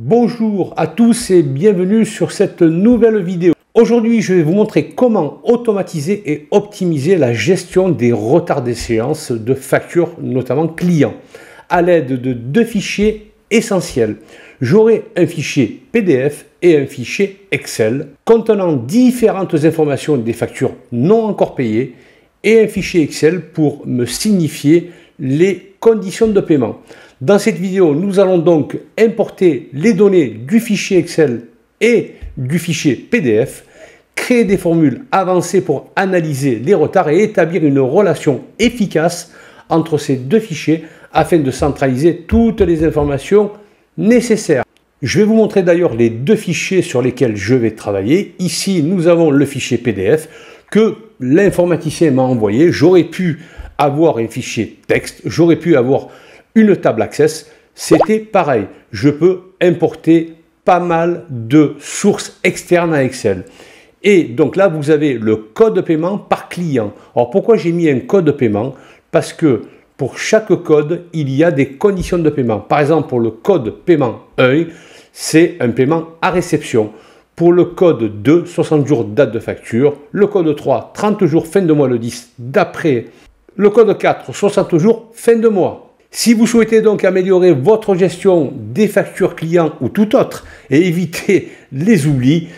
Bonjour à tous et bienvenue sur cette nouvelle vidéo. Aujourd'hui, je vais vous montrer comment automatiser et optimiser la gestion des retards des séances de factures, notamment clients, à l'aide de deux fichiers essentiels. J'aurai un fichier PDF et un fichier Excel contenant différentes informations des factures non encore payées et un fichier Excel pour me signifier les conditions de paiement. Dans cette vidéo, nous allons donc importer les données du fichier Excel et du fichier PDF, créer des formules avancées pour analyser les retards et établir une relation efficace entre ces deux fichiers afin de centraliser toutes les informations nécessaires. Je vais vous montrer d'ailleurs les deux fichiers sur lesquels je vais travailler. Ici, nous avons le fichier PDF que l'informaticien m'a envoyé. J'aurais pu avoir un fichier texte, j'aurais pu avoir une table Access, c'était pareil. Je peux importer pas mal de sources externes à Excel. Et donc là, vous avez le code de paiement par client. Alors pourquoi j'ai mis un code de paiement Parce que pour chaque code, il y a des conditions de paiement. Par exemple, pour le code paiement 1, c'est un paiement à réception. Pour le code 2, 60 jours date de facture. Le code 3, 30 jours fin de mois le 10 d'après. Le code 4, 60 jours fin de mois. Si vous souhaitez donc améliorer votre gestion des factures clients ou tout autre et éviter les oublis,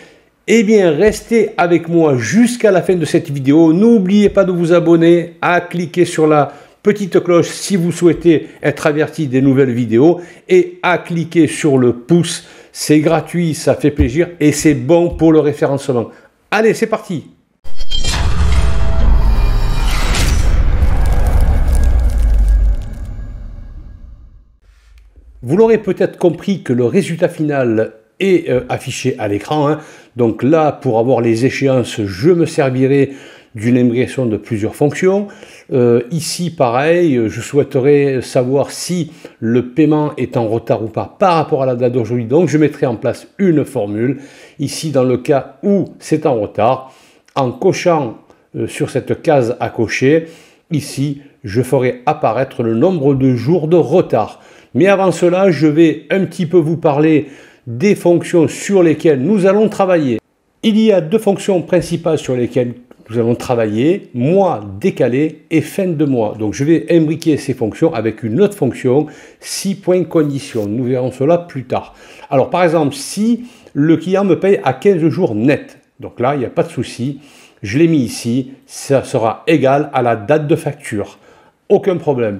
eh bien, restez avec moi jusqu'à la fin de cette vidéo. N'oubliez pas de vous abonner, à cliquer sur la petite cloche si vous souhaitez être averti des nouvelles vidéos et à cliquer sur le pouce. C'est gratuit, ça fait plaisir et c'est bon pour le référencement. Allez, c'est parti Vous l'aurez peut-être compris que le résultat final est euh, affiché à l'écran. Hein. Donc là, pour avoir les échéances, je me servirai d'une impression de plusieurs fonctions. Euh, ici, pareil, je souhaiterais savoir si le paiement est en retard ou pas par rapport à la date d'aujourd'hui. Donc, je mettrai en place une formule. Ici, dans le cas où c'est en retard, en cochant euh, sur cette case à cocher, ici, je ferai apparaître le nombre de jours de retard. Mais avant cela, je vais un petit peu vous parler des fonctions sur lesquelles nous allons travailler. Il y a deux fonctions principales sur lesquelles nous allons travailler, mois décalé et fin de mois. Donc je vais imbriquer ces fonctions avec une autre fonction, si points condition. Nous verrons cela plus tard. Alors par exemple, si le client me paye à 15 jours net, donc là il n'y a pas de souci, je l'ai mis ici, ça sera égal à la date de facture. Aucun problème.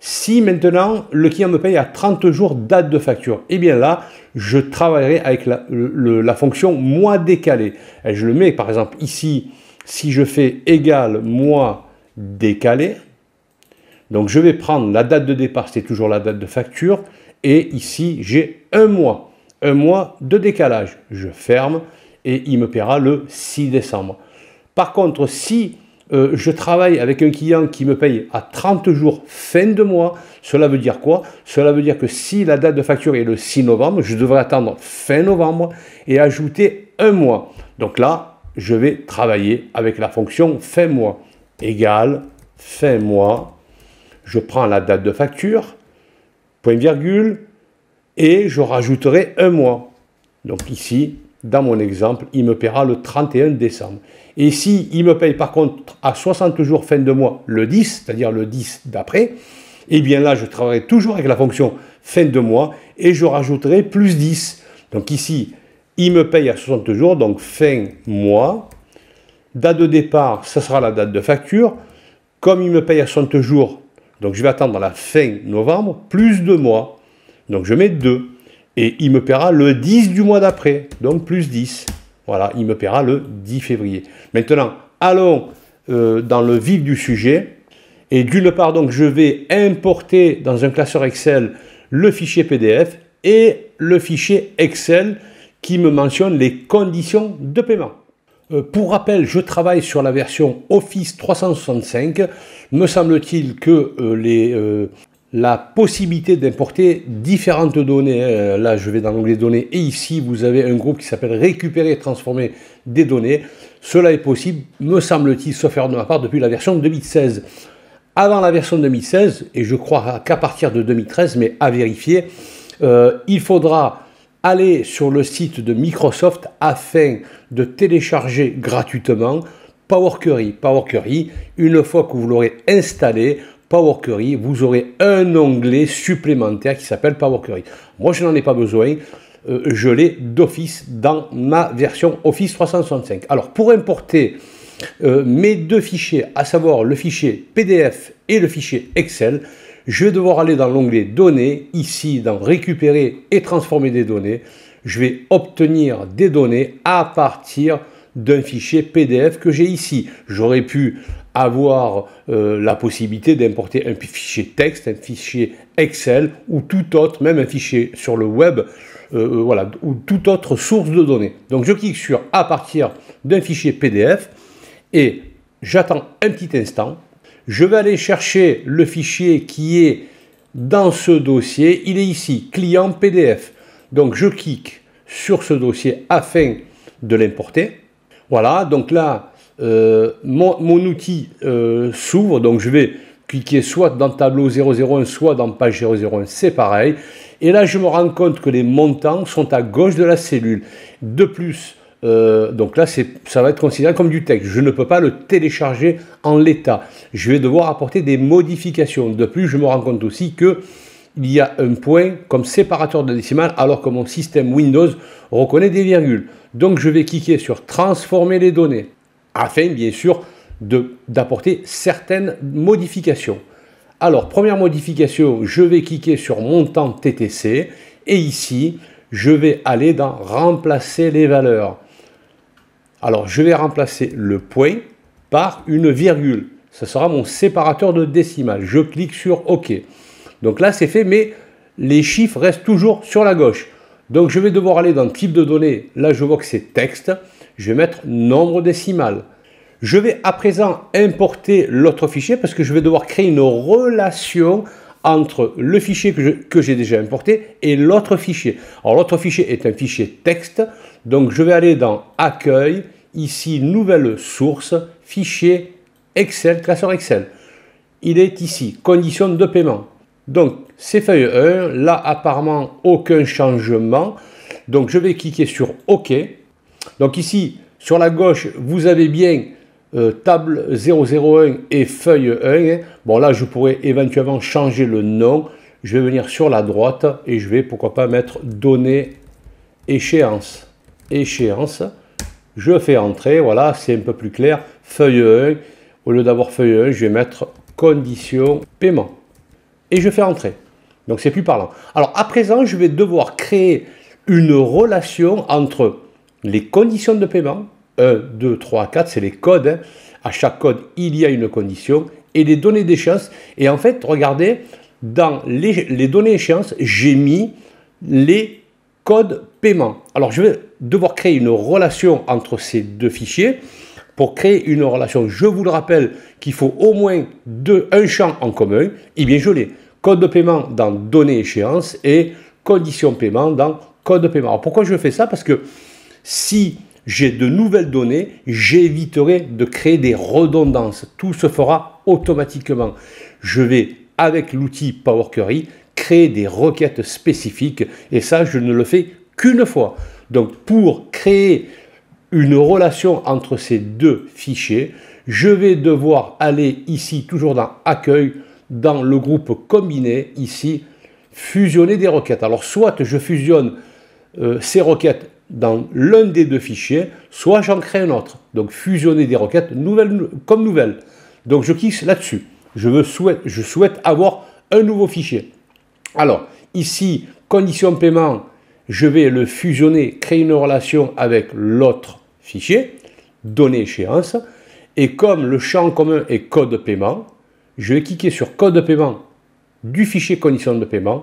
Si maintenant le client me paye à 30 jours date de facture, eh bien là, je travaillerai avec la, fonction mois décalé. je le mets par exemple ici, si je fais égal mois décalé, donc je vais prendre la date de départ, c'est toujours la date de facture, et ici j'ai un mois, un mois de décalage. Je ferme et il me paiera le 6 décembre. Par contre, si euh, je travaille avec un client qui me paye à 30 jours fin de mois, cela veut dire quoi Cela veut dire que si la date de facture est le 6 novembre, je devrais attendre fin novembre et ajouter un mois. Donc là, je vais travailler avec la fonction fin mois égale fin mois. Je prends la date de facture, point virgule, et je rajouterai un mois. Donc ici, dans mon exemple, il me paiera le 31 décembre. Et si il me paye par contre à 60 jours fin de mois le 10, c'est-à-dire le 10 d'après, eh bien là, je travaillerai toujours avec la fonction fin de mois et je rajouterai plus 10. Donc ici, il me paye à 60 jours, donc fin mois. Date de départ, ce sera la date de facture. Comme il me paye à 60 jours, donc je vais attendre la fin novembre, plus 2 mois. Donc je mets 2. Et il me paiera le 10 du mois d'après, donc plus 10. Voilà, il me paiera le 10 février. Maintenant, allons euh, dans le vif du sujet. Et d'une part, donc, je vais importer dans un classeur Excel le fichier PDF et le fichier Excel qui me mentionne les conditions de paiement. Euh, pour rappel, je travaille sur la version Office 365. Me semble-t-il que euh, les, la possibilité d'importer différentes données. Hein. Là, je vais dans l'onglet données et ici, vous avez un groupe qui s'appelle récupérer et transformer des données. Cela est possible, me semble-t-il, sauf faire de ma part, depuis la version 2016. Avant la version 2016, et je crois qu'à partir de 2013, mais à vérifier, euh, il faudra aller sur le site de Microsoft afin de télécharger gratuitement Power Query. Power Query, une fois que vous l'aurez installé, Power Query, vous aurez un onglet supplémentaire qui s'appelle Power Query. Moi, je n'en ai pas besoin. Euh, je l'ai d'office dans ma version Office 365. Alors, pour importer euh, mes deux fichiers, à savoir le fichier PDF et le fichier Excel, je vais devoir aller dans l'onglet Données, ici dans Récupérer et transformer des données. Je vais obtenir des données à partir d'un fichier PDF que j'ai ici. J'aurais pu avoir euh, la possibilité d'importer un fichier texte, un fichier Excel ou tout autre, même un fichier sur le web, euh, euh, voilà, ou toute autre source de données. Donc je clique sur à partir d'un fichier PDF et j'attends un petit instant. Je vais aller chercher le fichier qui est dans ce dossier. Il est ici, client PDF. Donc je clique sur ce dossier afin de l'importer. Voilà, donc là, euh, mon, outil euh, s'ouvre, donc je vais cliquer soit dans tableau 001, soit dans page 001, c'est pareil. Et là, je me rends compte que les montants sont à gauche de la cellule. De plus, euh, donc là, ça va être considéré comme du texte. Je ne peux pas le télécharger en l'état. Je vais devoir apporter des modifications. De plus, je me rends compte aussi que il y a un point comme séparateur de décimales, alors que mon système Windows reconnaît des virgules. Donc je vais cliquer sur transformer les données afin bien sûr d'apporter certaines modifications. Alors première modification, je vais cliquer sur montant TTC et ici je vais aller dans remplacer les valeurs. Alors je vais remplacer le point par une virgule. Ce sera mon séparateur de décimales. Je clique sur OK. Donc là c'est fait mais les chiffres restent toujours sur la gauche. Donc je vais devoir aller dans type de données. Là, je vois que c'est texte. Je vais mettre nombre décimal. Je vais à présent importer l'autre fichier parce que je vais devoir créer une relation entre le fichier que j'ai déjà importé et l'autre fichier. Alors l'autre fichier est un fichier texte, donc je vais aller dans Accueil, ici Nouvelle source, Fichier Excel, classeur Excel. Il est ici, Conditions de paiement. Donc, c'est feuille 1. E, là, apparemment, aucun changement. Donc, je vais cliquer sur OK. Donc ici, sur la gauche, vous avez bien euh, table 001 et feuille 1. Hein. Bon, là, je pourrais éventuellement changer le nom. Je vais venir sur la droite et je vais, pourquoi pas, mettre données échéance. Échéance. Je fais entrer. Voilà, c'est un peu plus clair. Feuille 1. Au lieu d'avoir feuille 1, je vais mettre condition paiement et je fais entrer. Donc c'est plus parlant. Alors à présent, je vais devoir créer une relation entre les conditions de paiement, 1, 2, 3, 4, c'est les codes. Hein. À chaque code, il y a une condition et les données d'échéance. Et en fait, regardez, dans les, données d'échéance, j'ai mis les codes paiement. Alors je vais devoir créer une relation entre ces deux fichiers. Pour créer une relation, je vous le rappelle qu'il faut au moins deux, un champ en commun. Et eh bien je l'ai code de paiement dans données échéance et Condition paiement dans code de paiement. Alors pourquoi je fais ça Parce que si j'ai de nouvelles données, j'éviterai de créer des redondances. Tout se fera automatiquement. Je vais, avec l'outil Power Query, créer des requêtes spécifiques et ça, je ne le fais qu'une fois. Donc pour créer une relation entre ces deux fichiers, je vais devoir aller ici, toujours dans Accueil, dans le groupe combiné, ici, fusionner des requêtes. Alors soit je fusionne euh, ces requêtes dans l'un des deux fichiers, soit j'en crée un autre. Donc fusionner des requêtes comme nouvelles. Donc je clique là-dessus. Je, souhaite, avoir un nouveau fichier. Alors ici, condition paiement, je vais le fusionner, créer une relation avec l'autre fichier, données échéance. Et comme le champ commun est code paiement, je vais cliquer sur code de paiement du fichier condition de paiement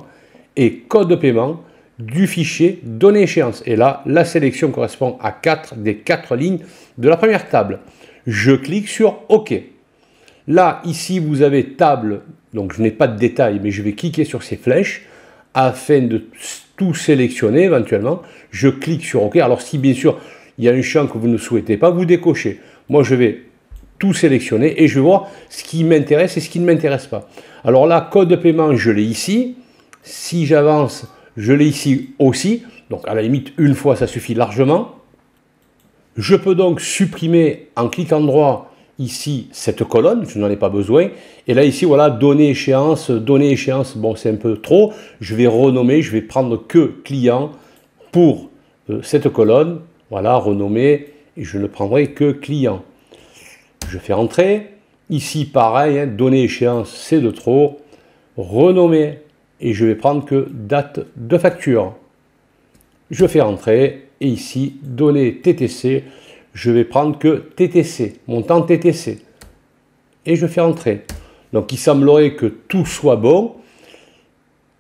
et code de paiement du fichier données échéance. Et là, la sélection correspond à 4 des 4 lignes de la première table. Je clique sur OK. Là, ici, vous avez table, donc je n'ai pas de détails, mais je vais cliquer sur ces flèches afin de tout sélectionner éventuellement. Je clique sur OK. Alors si bien sûr, il y a un champ que vous ne souhaitez pas, vous décocher, Moi, je vais tout sélectionner et je vois ce qui m'intéresse et ce qui ne m'intéresse pas. Alors là, code de paiement, je l'ai ici. Si j'avance, je l'ai ici aussi. Donc à la limite, une fois, ça suffit largement. Je peux donc supprimer en cliquant droit ici cette colonne, je n'en ai pas besoin. Et là ici, voilà, données échéance, données échéance, bon c'est un peu trop. Je vais renommer, je vais prendre que client pour euh, cette colonne. Voilà, renommer, et je ne prendrai que client. Je fais entrer, Ici, pareil, hein, données échéance, c'est de trop. Renommer, et je vais prendre que date de facture. Je fais rentrer, et ici, données TTC, je vais prendre que TTC, montant TTC. Et je fais entrer. Donc il semblerait que tout soit bon.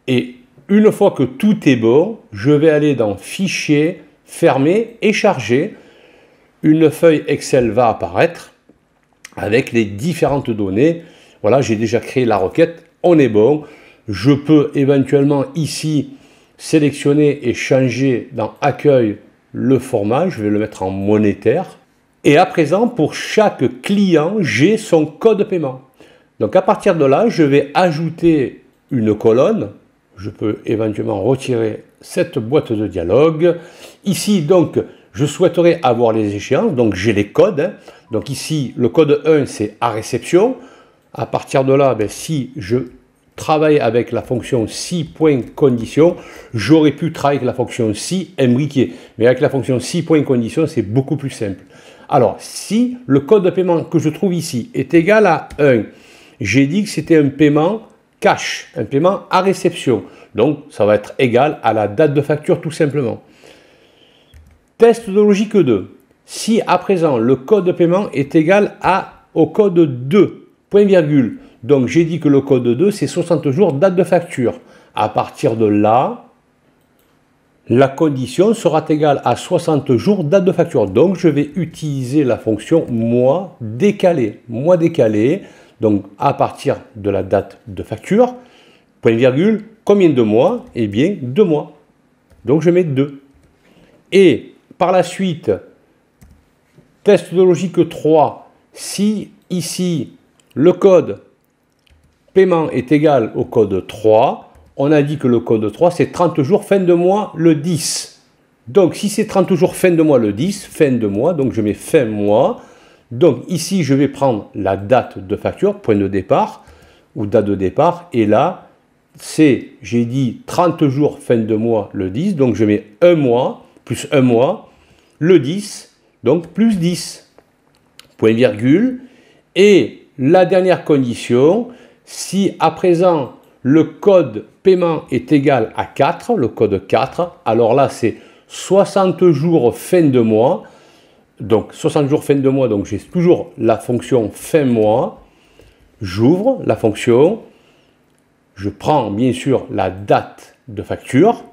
Et une fois que tout est bon, je vais aller dans Fichier, Fermer et Charger. Une feuille Excel va apparaître avec les différentes données. Voilà, j'ai déjà créé la requête, on est bon. Je peux éventuellement ici sélectionner et changer dans accueil le format, je vais le mettre en monétaire. Et à présent, pour chaque client, j'ai son code paiement. Donc à partir de là, je vais ajouter une colonne. Je peux éventuellement retirer cette boîte de dialogue. Ici, donc, je souhaiterais avoir les échéances, donc j'ai les codes. Hein. Donc ici, le code 1, c'est à réception. À partir de là, ben, si je travaille avec la fonction si.condition », condition, j'aurais pu travailler avec la fonction si imbriquée. Mais avec la fonction si.condition », c'est beaucoup plus simple. Alors, si le code de paiement que je trouve ici est égal à 1, j'ai dit que c'était un paiement cash, un paiement à réception. Donc, ça va être égal à la date de facture tout simplement. Test de logique 2. Si à présent le code de paiement est égal à, au code 2, point virgule, donc j'ai dit que le code 2 c'est 60 jours date de facture. À partir de là, la condition sera égale à 60 jours date de facture. Donc je vais utiliser la fonction mois décalé. Mois décalé, donc à partir de la date de facture, point virgule, combien de mois Eh bien, deux mois. Donc je mets 2. Et par la suite, test de logique 3, si ici le code paiement est égal au code 3, on a dit que le code 3 c'est 30 jours fin de mois le 10. Donc si c'est 30 jours fin de mois le 10, fin de mois, donc je mets fin mois. Donc ici je vais prendre la date de facture, point de départ, ou date de départ, et là c'est, j'ai dit 30 jours fin de mois le 10, donc je mets un mois plus un mois, le 10, donc plus 10, point virgule. Et la dernière condition, si à présent le code paiement est égal à 4, le code 4, alors là c'est 60 jours fin de mois, donc 60 jours fin de mois, donc j'ai toujours la fonction fin mois, j'ouvre la fonction, je prends bien sûr la date de facture,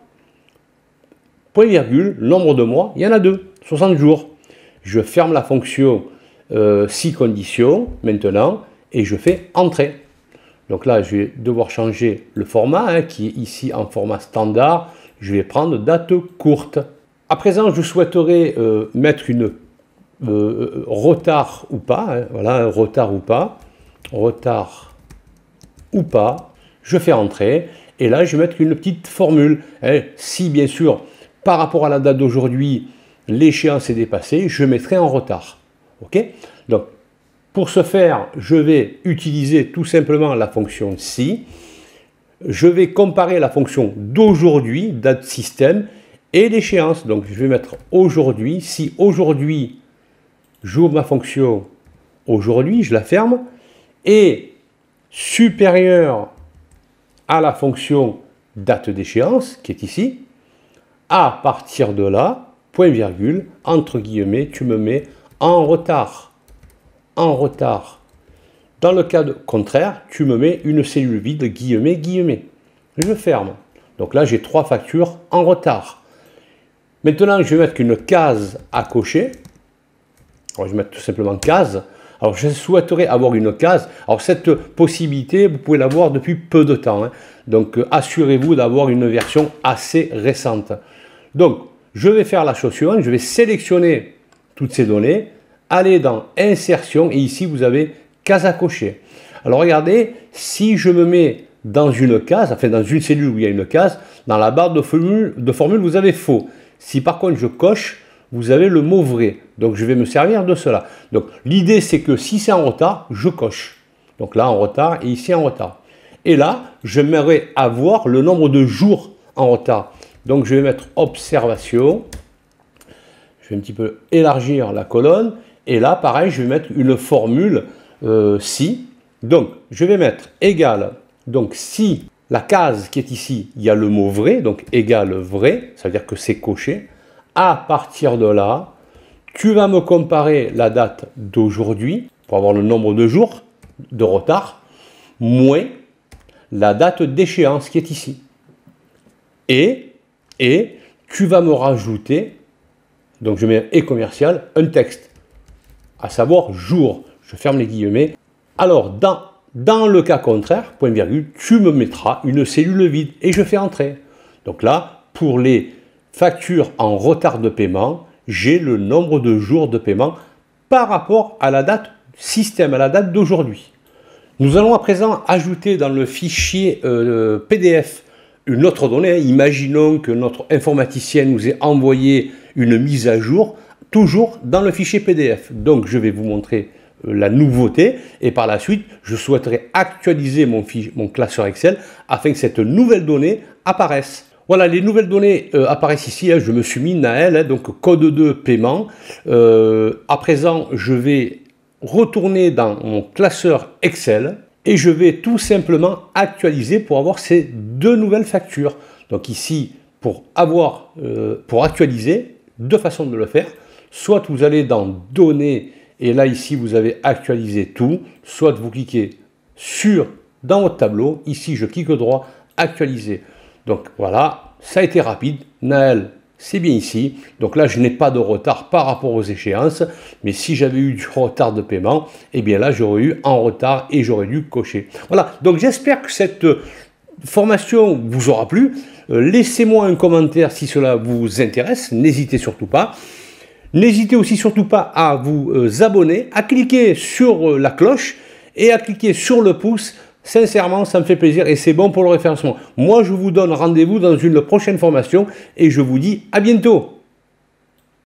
point virgule, nombre de mois, il y en a deux, 60 jours. Je ferme la fonction euh, si conditions maintenant et je fais entrer. Donc là, je vais devoir changer le format hein, qui est ici en format standard. Je vais prendre date courte. À présent, je souhaiterais euh, mettre une euh, euh, retard ou pas. Hein, voilà, voilà, retard ou pas. Retard ou pas. Je fais entrer. Et là, je vais mettre une petite formule. Hein. si bien sûr, par rapport à la date d'aujourd'hui, l'échéance est dépassée, je mettrai en retard. OK Donc, pour ce faire, je vais utiliser tout simplement la fonction si. Je vais comparer la fonction d'aujourd'hui, date système, et l'échéance. Donc, je vais mettre aujourd'hui. Si aujourd'hui, j'ouvre ma fonction aujourd'hui, je la ferme, et supérieure à la fonction date d'échéance, qui est ici, à partir de là, point virgule, entre guillemets, tu me mets en retard. En retard. Dans le cas contraire, tu me mets une cellule vide, guillemets, guillemets. Je ferme. Donc là, j'ai trois factures en retard. Maintenant, je vais mettre une case à cocher. je vais mettre tout simplement case. Alors, je souhaiterais avoir une case. Alors, cette possibilité, vous pouvez l'avoir depuis peu de temps. Hein. Donc, euh, assurez-vous d'avoir une version assez récente. Donc, je vais faire la chose je vais sélectionner toutes ces données, aller dans insertion et ici vous avez case à cocher. Alors regardez, si je me mets dans une case, enfin dans une cellule où il y a une case, dans la barre de formule, de vous avez faux. Si par contre je coche, vous avez le mot vrai. Donc je vais me servir de cela. Donc l'idée c'est que si c'est en retard, je coche. Donc là en retard et ici en retard. Et là, j'aimerais avoir le nombre de jours en retard. Donc je vais mettre observation. Je vais un petit peu élargir la colonne. Et là, pareil, je vais mettre une formule euh, si. Donc je vais mettre égal. Donc si la case qui est ici, il y a le mot vrai, donc égal vrai, ça veut dire que c'est coché. À partir de là, tu vas me comparer la date d'aujourd'hui pour avoir le nombre de jours de retard, moins la date d'échéance qui est ici. Et et tu vas me rajouter, donc je mets et commercial, un texte, à savoir jour. Je ferme les guillemets. Alors, dans, dans le cas contraire, point virgule, tu me mettras une cellule vide et je fais entrer. Donc là, pour les factures en retard de paiement, j'ai le nombre de jours de paiement par rapport à la date système, à la date d'aujourd'hui. Nous allons à présent ajouter dans le fichier euh, PDF une autre donnée, hein. imaginons que notre informaticien nous ait envoyé une mise à jour, toujours dans le fichier PDF. Donc je vais vous montrer euh, la nouveauté et par la suite, je souhaiterais actualiser mon, mon classeur Excel afin que cette nouvelle donnée apparaisse. Voilà, les nouvelles données euh, apparaissent ici. Hein. je me suis mis Naël, hein, donc code de paiement. Euh, à présent, je vais retourner dans mon classeur Excel et je vais tout simplement actualiser pour avoir ces deux nouvelles factures. Donc ici, pour, avoir, euh, pour actualiser, deux façons de le faire. Soit vous allez dans Données, et là ici vous avez actualisé tout, soit vous cliquez sur dans votre tableau, ici je clique droit, actualiser. Donc voilà, ça a été rapide. Naël c'est bien ici. Donc là, je n'ai pas de retard par rapport aux échéances, mais si j'avais eu du retard de paiement, eh bien là, j'aurais eu en retard et j'aurais dû cocher. Voilà, donc j'espère que cette euh, formation vous aura plu. Euh, laissez-moi un commentaire si cela vous intéresse, n'hésitez surtout pas. N'hésitez aussi surtout pas à vous euh, abonner, à cliquer sur la cloche et à cliquer sur le pouce Sincèrement, ça me fait plaisir et c'est bon pour le référencement. Moi, je vous donne rendez-vous dans une prochaine formation et je vous dis à bientôt.